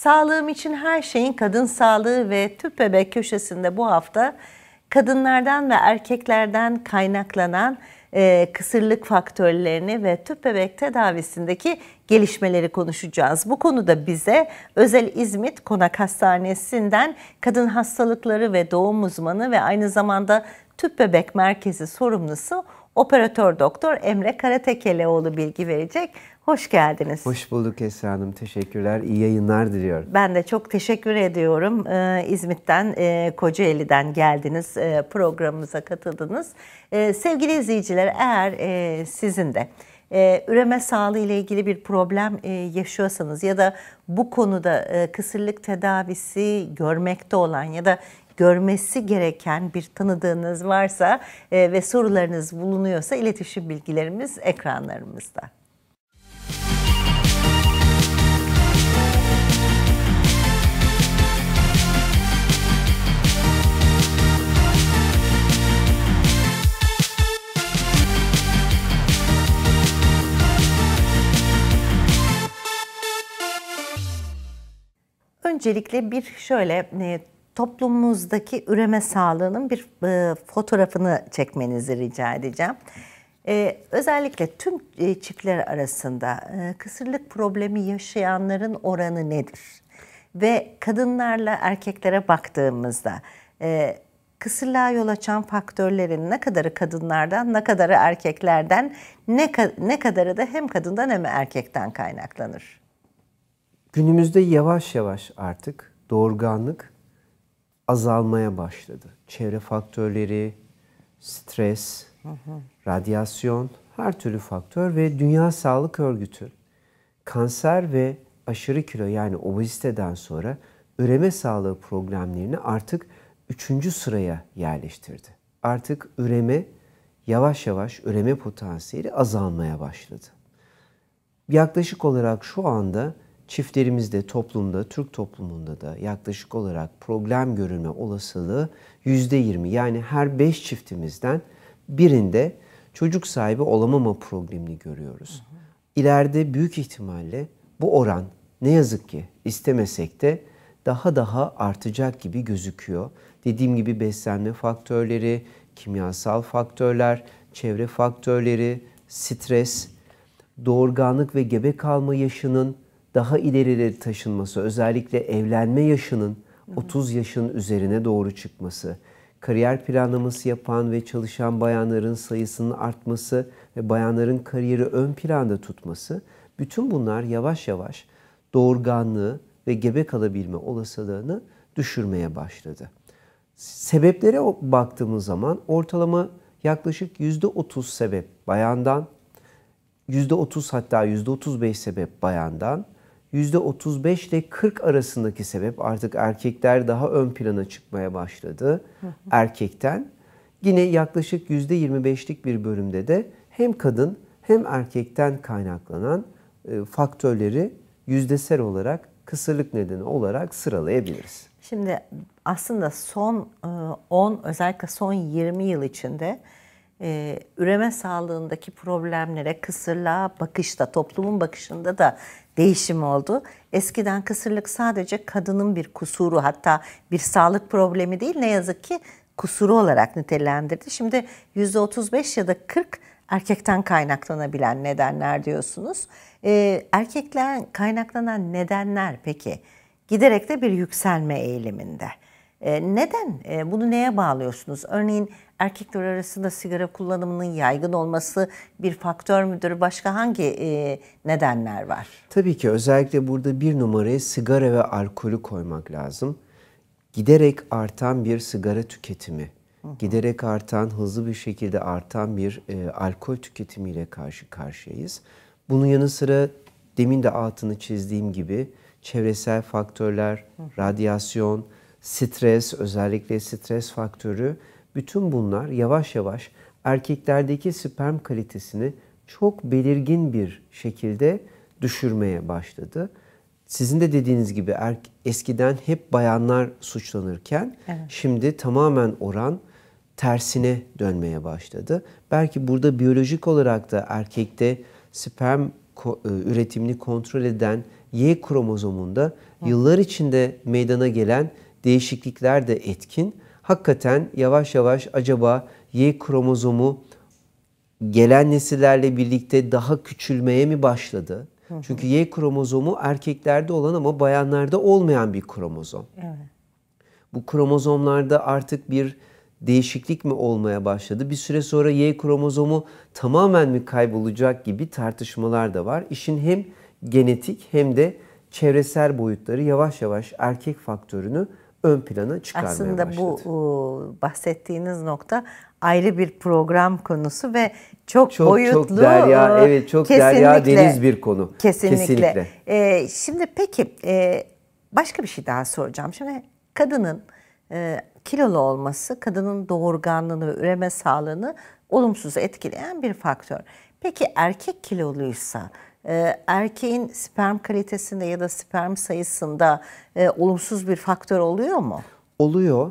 Sağlığım için her şeyin kadın sağlığı ve tüp bebek köşesinde bu hafta kadınlardan ve erkeklerden kaynaklanan e, kısırlık faktörlerini ve tüp bebek tedavisindeki gelişmeleri konuşacağız. Bu konuda bize Özel İzmit Konak Hastanesi'nden kadın hastalıkları ve doğum uzmanı ve aynı zamanda tüp bebek merkezi sorumlusu operatör doktor Emre Karatekeleoğlu bilgi verecek. Hoş geldiniz. Hoş bulduk Esra Hanım. Teşekkürler. İyi yayınlar diliyorum. Ben de çok teşekkür ediyorum. Ee, İzmit'ten, e, Kocaeli'den geldiniz. E, programımıza katıldınız. E, sevgili izleyiciler eğer e, sizin de e, üreme sağlığı ile ilgili bir problem e, yaşıyorsanız ya da bu konuda e, kısırlık tedavisi görmekte olan ya da görmesi gereken bir tanıdığınız varsa e, ve sorularınız bulunuyorsa iletişim bilgilerimiz ekranlarımızda. Öncelikle bir şöyle e, toplumumuzdaki üreme sağlığının bir e, fotoğrafını çekmenizi rica edeceğim. E, özellikle tüm e, çiftler arasında e, kısırlık problemi yaşayanların oranı nedir? Ve kadınlarla erkeklere baktığımızda e, kısırlığa yol açan faktörlerin ne kadarı kadınlardan, ne kadarı erkeklerden, ne, ka ne kadarı da hem kadından hem erkekten kaynaklanır? Günümüzde yavaş yavaş artık doğurganlık azalmaya başladı. Çevre faktörleri, stres, hı hı. radyasyon, her türlü faktör ve Dünya Sağlık Örgütü kanser ve aşırı kilo yani obeziteden sonra üreme sağlığı problemlerini artık üçüncü sıraya yerleştirdi. Artık üreme yavaş yavaş üreme potansiyeli azalmaya başladı. Yaklaşık olarak şu anda çiftlerimizde, toplumda, Türk toplumunda da yaklaşık olarak problem görülme olasılığı yüzde yirmi. Yani her beş çiftimizden birinde çocuk sahibi olamama problemini görüyoruz. İleride büyük ihtimalle bu oran ne yazık ki istemesek de daha daha artacak gibi gözüküyor. Dediğim gibi beslenme faktörleri, kimyasal faktörler, çevre faktörleri, stres, doğurganlık ve gebe kalma yaşının daha ilerileri taşınması, özellikle evlenme yaşının 30 yaşın üzerine doğru çıkması, kariyer planlaması yapan ve çalışan bayanların sayısının artması ve bayanların kariyeri ön planda tutması, bütün bunlar yavaş yavaş doğurganlığı ve gebe kalabilme olasılığını düşürmeye başladı. Sebeplere baktığımız zaman ortalama yaklaşık %30 sebep bayandan, %30 hatta %35 sebep bayandan, %35 ile 40 arasındaki sebep artık erkekler daha ön plana çıkmaya başladı erkekten. Yine yaklaşık %25'lik bir bölümde de hem kadın hem erkekten kaynaklanan e, faktörleri yüzdesel olarak kısırlık nedeni olarak sıralayabiliriz. Şimdi aslında son 10 e, özellikle son 20 yıl içinde e, üreme sağlığındaki problemlere, kısırlığa bakışta, toplumun bakışında da değişim oldu. Eskiden kısırlık sadece kadının bir kusuru hatta bir sağlık problemi değil ne yazık ki kusuru olarak nitelendirdi. Şimdi %35 ya da 40 erkekten kaynaklanabilen nedenler diyorsunuz. E, erkekten kaynaklanan nedenler peki giderek de bir yükselme eğiliminde. Ee, neden? Ee, bunu neye bağlıyorsunuz? Örneğin erkekler arasında sigara kullanımının yaygın olması bir faktör müdür? Başka hangi e, nedenler var? Tabii ki özellikle burada bir numaraya sigara ve alkolü koymak lazım. Giderek artan bir sigara tüketimi, giderek artan, hızlı bir şekilde artan bir e, alkol tüketimiyle karşı karşıyayız. Bunun yanı sıra demin de altını çizdiğim gibi çevresel faktörler, hı. radyasyon, radyasyon, stres, özellikle stres faktörü bütün bunlar yavaş yavaş erkeklerdeki sperm kalitesini çok belirgin bir şekilde düşürmeye başladı. Sizin de dediğiniz gibi er, eskiden hep bayanlar suçlanırken evet. şimdi tamamen oran tersine dönmeye başladı. Belki burada biyolojik olarak da erkekte sperm e, üretimini kontrol eden Y kromozomunda yıllar içinde meydana gelen değişiklikler de etkin. Hakikaten yavaş yavaş acaba Y kromozomu gelen nesillerle birlikte daha küçülmeye mi başladı? Hı hı. Çünkü Y kromozomu erkeklerde olan ama bayanlarda olmayan bir kromozom. Evet. Bu kromozomlarda artık bir değişiklik mi olmaya başladı? Bir süre sonra Y kromozomu tamamen mi kaybolacak gibi tartışmalar da var. İşin hem genetik hem de çevresel boyutları yavaş yavaş erkek faktörünü ön plana çıkarmaya başladı. Aslında bu bahsettiğiniz nokta ayrı bir program konusu ve çok, çok boyutlu. Çok derya, e, evet çok derya deniz bir konu. Kesinlikle. kesinlikle. Ee, şimdi peki e, başka bir şey daha soracağım. Şimdi kadının e, kilolu olması kadının doğurganlığını ve üreme sağlığını olumsuz etkileyen bir faktör. Peki erkek kiloluysa ee, erkeğin sperm kalitesinde ya da sperm sayısında e, olumsuz bir faktör oluyor mu? Oluyor.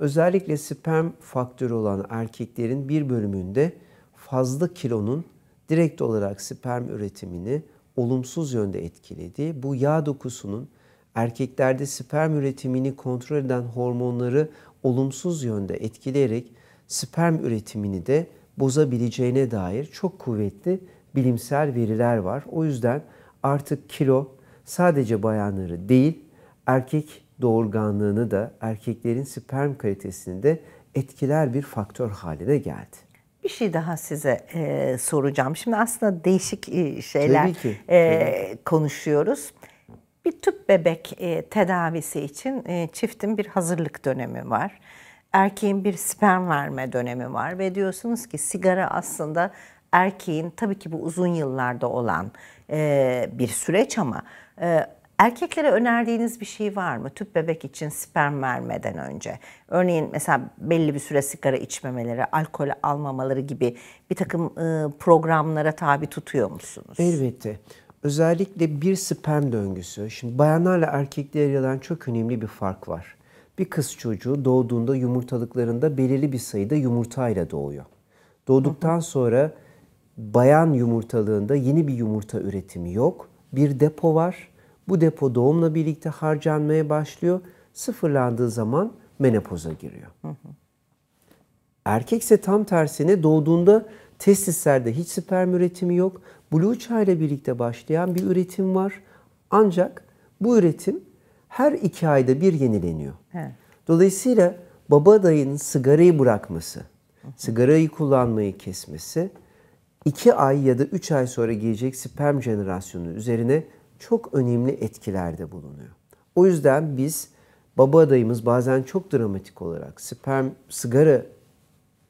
Özellikle sperm faktörü olan erkeklerin bir bölümünde fazla kilonun direkt olarak sperm üretimini olumsuz yönde etkilediği, bu yağ dokusunun erkeklerde sperm üretimini kontrol eden hormonları olumsuz yönde etkileyerek sperm üretimini de bozabileceğine dair çok kuvvetli bilimsel veriler var. O yüzden artık kilo sadece bayanları değil, erkek doğurganlığını da erkeklerin sperm kalitesini de etkiler bir faktör haline geldi. Bir şey daha size e, soracağım. Şimdi aslında değişik e, şeyler Tabii ki. E, konuşuyoruz. Bir tüp bebek e, tedavisi için e, çiftin bir hazırlık dönemi var. Erkeğin bir sperm verme dönemi var ve diyorsunuz ki sigara aslında erkeğin tabii ki bu uzun yıllarda olan e, bir süreç ama e, erkeklere önerdiğiniz bir şey var mı? Tüp bebek için sperm vermeden önce. Örneğin mesela belli bir süre sigara içmemeleri, alkol almamaları gibi bir takım e, programlara tabi tutuyor musunuz? Elbette. Özellikle bir sperm döngüsü. Şimdi bayanlarla erkekler arasında çok önemli bir fark var. Bir kız çocuğu doğduğunda yumurtalıklarında belirli bir sayıda yumurtayla doğuyor. Doğduktan sonra bayan yumurtalığında yeni bir yumurta üretimi yok. Bir depo var. Bu depo doğumla birlikte harcanmaya başlıyor. Sıfırlandığı zaman menopoza giriyor. Hı hı. Erkekse tam tersine doğduğunda testislerde hiç sperm üretimi yok. Blue çay ile birlikte başlayan bir üretim var. Ancak bu üretim her iki ayda bir yenileniyor. Dolayısıyla baba adayının sigarayı bırakması, sigarayı kullanmayı kesmesi 2 ay ya da 3 ay sonra gelecek sperm jenerasyonu üzerine çok önemli etkilerde bulunuyor. O yüzden biz baba adayımız bazen çok dramatik olarak sperm sigara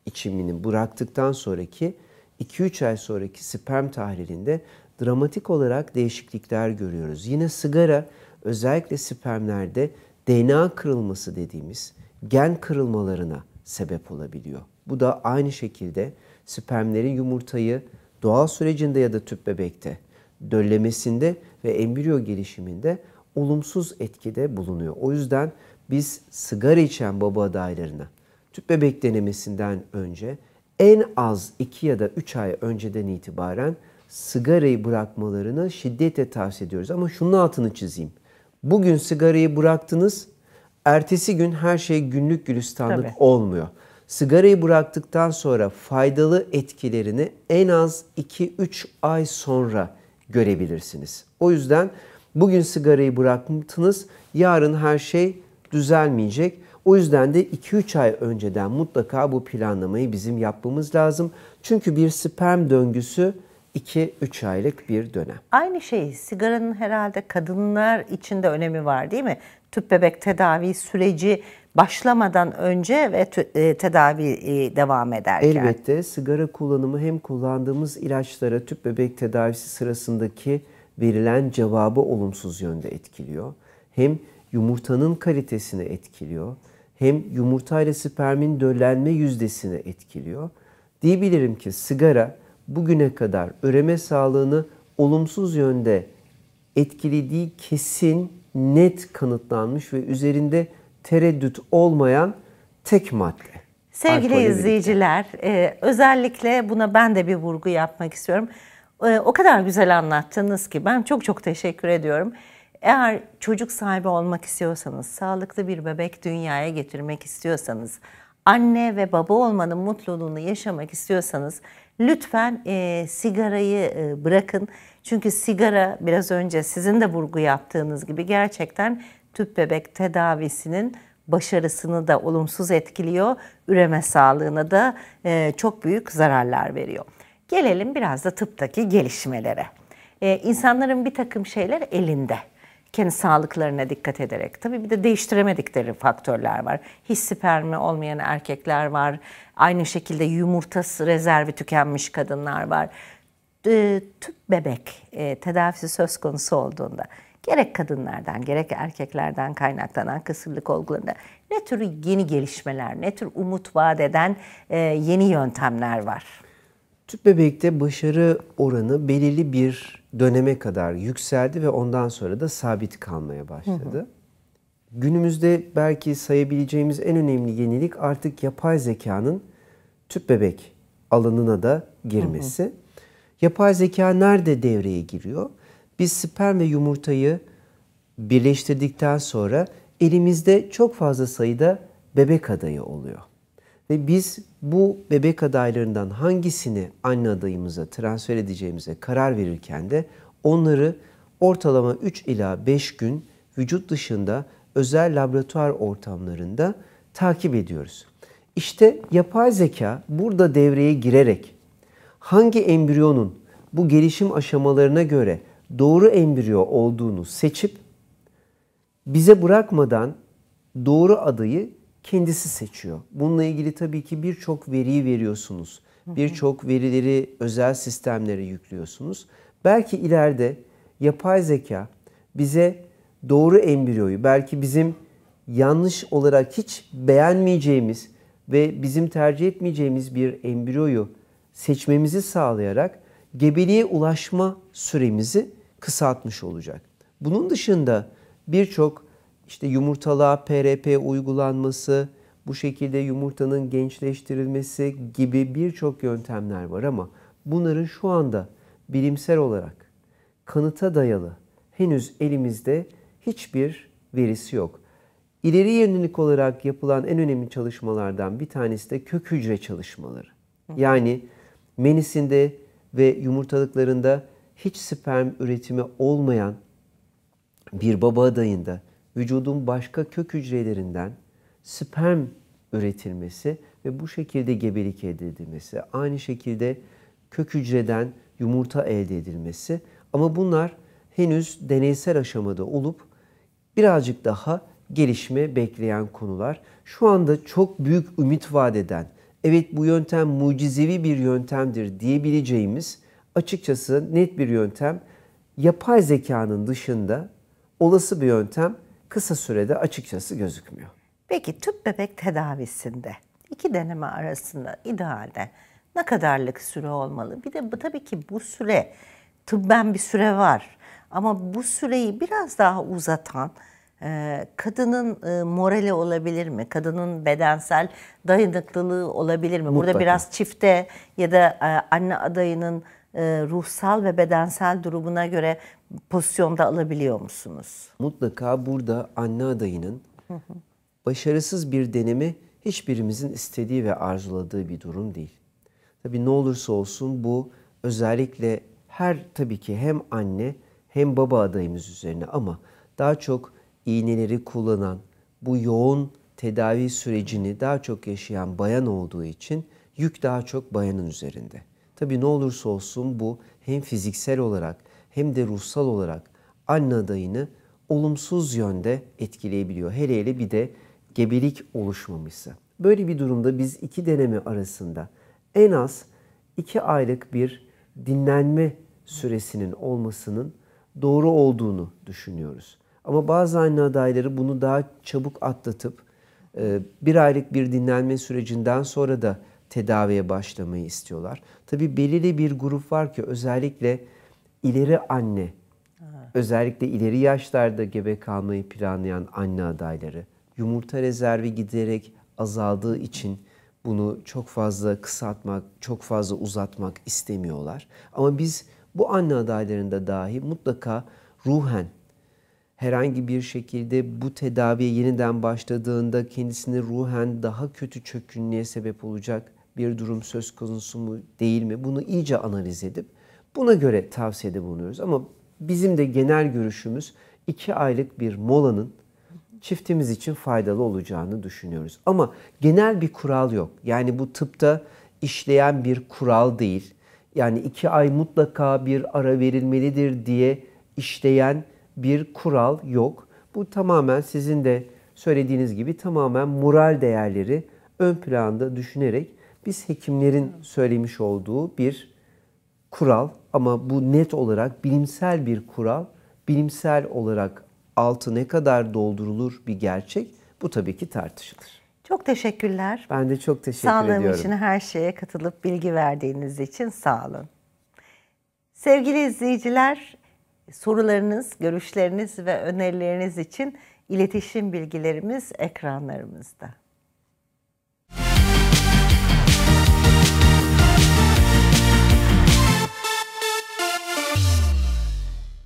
içimini bıraktıktan sonraki 2-3 ay sonraki sperm tahlilinde dramatik olarak değişiklikler görüyoruz. Yine sigara özellikle spermlerde DNA kırılması dediğimiz gen kırılmalarına sebep olabiliyor. Bu da aynı şekilde spermlerin yumurtayı doğal sürecinde ya da tüp bebekte döllemesinde ve embriyo gelişiminde olumsuz etkide bulunuyor. O yüzden biz sigara içen baba adaylarına tüp bebek denemesinden önce en az 2 ya da 3 ay önceden itibaren sigarayı bırakmalarını şiddetle tavsiye ediyoruz. Ama şunun altını çizeyim. Bugün sigarayı bıraktınız, ertesi gün her şey günlük gülistanlık Tabii. olmuyor sigarayı bıraktıktan sonra faydalı etkilerini en az 2-3 ay sonra görebilirsiniz. O yüzden bugün sigarayı bıraktınız, yarın her şey düzelmeyecek. O yüzden de 2-3 ay önceden mutlaka bu planlamayı bizim yapmamız lazım. Çünkü bir sperm döngüsü 2-3 aylık bir dönem. Aynı şey sigaranın herhalde kadınlar için de önemi var değil mi? Tüp bebek tedavi süreci başlamadan önce ve e, tedavi e, devam ederken. Elbette sigara kullanımı hem kullandığımız ilaçlara tüp bebek tedavisi sırasındaki verilen cevabı olumsuz yönde etkiliyor. Hem yumurtanın kalitesini etkiliyor. Hem yumurta ile spermin döllenme yüzdesini etkiliyor. Diyebilirim ki sigara bugüne kadar öreme sağlığını olumsuz yönde etkilediği kesin, net kanıtlanmış ve üzerinde tereddüt olmayan tek madde. Sevgili Alkolü izleyiciler, e, özellikle buna ben de bir vurgu yapmak istiyorum. E, o kadar güzel anlattınız ki ben çok çok teşekkür ediyorum. Eğer çocuk sahibi olmak istiyorsanız, sağlıklı bir bebek dünyaya getirmek istiyorsanız, anne ve baba olmanın mutluluğunu yaşamak istiyorsanız lütfen e, sigarayı e, bırakın. Çünkü sigara biraz önce sizin de vurgu yaptığınız gibi gerçekten tüp bebek tedavisinin başarısını da olumsuz etkiliyor, üreme sağlığına da e, çok büyük zararlar veriyor. Gelelim biraz da tıptaki gelişmelere. E, insanların bir takım şeyler elinde. Kendi sağlıklarına dikkat ederek. Tabii bir de değiştiremedikleri faktörler var. Hiç spermi olmayan erkekler var. Aynı şekilde yumurtası rezervi tükenmiş kadınlar var. E, tüp bebek e, tedavisi söz konusu olduğunda gerek kadınlardan gerek erkeklerden kaynaklanan kısırlık olgularında ne tür yeni gelişmeler, ne tür umut vaat eden e, yeni yöntemler var? Tüp bebekte başarı oranı belirli bir döneme kadar yükseldi ve ondan sonra da sabit kalmaya başladı. Hı hı. Günümüzde belki sayabileceğimiz en önemli yenilik artık yapay zekanın tüp bebek alanına da girmesi. Hı hı. Yapay zeka nerede devreye giriyor? Biz sperm ve yumurtayı birleştirdikten sonra elimizde çok fazla sayıda bebek adayı oluyor. Ve biz bu bebek adaylarından hangisini anne adayımıza transfer edeceğimize karar verirken de onları ortalama 3 ila 5 gün vücut dışında özel laboratuvar ortamlarında takip ediyoruz. İşte yapay zeka burada devreye girerek hangi embriyonun bu gelişim aşamalarına göre doğru embriyo olduğunu seçip bize bırakmadan doğru adayı kendisi seçiyor. Bununla ilgili tabii ki birçok veriyi veriyorsunuz. Birçok verileri özel sistemlere yüklüyorsunuz. Belki ileride yapay zeka bize doğru embriyoyu, belki bizim yanlış olarak hiç beğenmeyeceğimiz ve bizim tercih etmeyeceğimiz bir embriyoyu seçmemizi sağlayarak gebeliğe ulaşma süremizi kısaltmış olacak. Bunun dışında birçok işte yumurtalığa PRP uygulanması, bu şekilde yumurtanın gençleştirilmesi gibi birçok yöntemler var ama bunların şu anda bilimsel olarak kanıta dayalı henüz elimizde hiçbir verisi yok. İleri yönelik olarak yapılan en önemli çalışmalardan bir tanesi de kök hücre çalışmaları. Yani menisinde ve yumurtalıklarında hiç sperm üretimi olmayan bir baba adayında vücudun başka kök hücrelerinden sperm üretilmesi ve bu şekilde gebelik elde edilmesi, aynı şekilde kök hücreden yumurta elde edilmesi ama bunlar henüz deneysel aşamada olup birazcık daha gelişme bekleyen konular. Şu anda çok büyük ümit vaat eden, evet bu yöntem mucizevi bir yöntemdir diyebileceğimiz açıkçası net bir yöntem yapay zekanın dışında olası bir yöntem kısa sürede açıkçası gözükmüyor. Peki tüp bebek tedavisinde iki deneme arasında idealde ne kadarlık süre olmalı? Bir de bu tabii ki bu süre tıbben bir süre var ama bu süreyi biraz daha uzatan e, kadının e, morali olabilir mi? Kadının bedensel dayanıklılığı olabilir mi? Mutlaka. Burada biraz çifte ya da e, anne adayının e, ruhsal ve bedensel durumuna göre pozisyonda alabiliyor musunuz? Mutlaka burada anne adayının başarısız bir denemi hiçbirimizin istediği ve arzuladığı bir durum değil. Tabii ne olursa olsun bu özellikle her tabii ki hem anne hem baba adayımız üzerine ama daha çok iğneleri kullanan, bu yoğun tedavi sürecini daha çok yaşayan bayan olduğu için yük daha çok bayanın üzerinde. Tabii ne olursa olsun bu hem fiziksel olarak hem de ruhsal olarak anne adayını olumsuz yönde etkileyebiliyor. Hele hele bir de gebelik oluşmamışsa. Böyle bir durumda biz iki deneme arasında en az iki aylık bir dinlenme süresinin olmasının doğru olduğunu düşünüyoruz. Ama bazı anne adayları bunu daha çabuk atlatıp e, bir aylık bir dinlenme sürecinden sonra da tedaviye başlamayı istiyorlar. Tabi belirli bir grup var ki özellikle ileri anne, özellikle ileri yaşlarda gebe kalmayı planlayan anne adayları yumurta rezervi giderek azaldığı için bunu çok fazla kısaltmak, çok fazla uzatmak istemiyorlar. Ama biz bu anne adaylarında dahi mutlaka ruhen herhangi bir şekilde bu tedaviye yeniden başladığında kendisini ruhen daha kötü çökünlüğe sebep olacak bir durum söz konusu mu değil mi bunu iyice analiz edip buna göre tavsiyede bulunuyoruz. Ama bizim de genel görüşümüz iki aylık bir molanın çiftimiz için faydalı olacağını düşünüyoruz. Ama genel bir kural yok. Yani bu tıpta işleyen bir kural değil. Yani iki ay mutlaka bir ara verilmelidir diye işleyen bir kural yok. Bu tamamen sizin de söylediğiniz gibi tamamen moral değerleri ön planda düşünerek biz hekimlerin söylemiş olduğu bir kural ama bu net olarak bilimsel bir kural, bilimsel olarak altı ne kadar doldurulur bir gerçek bu tabii ki tartışılır. Çok teşekkürler. Ben de çok teşekkür Sağlığım ediyorum. Sağlığım için her şeye katılıp bilgi verdiğiniz için sağ olun. Sevgili izleyiciler, sorularınız, görüşleriniz ve önerileriniz için iletişim bilgilerimiz ekranlarımızda.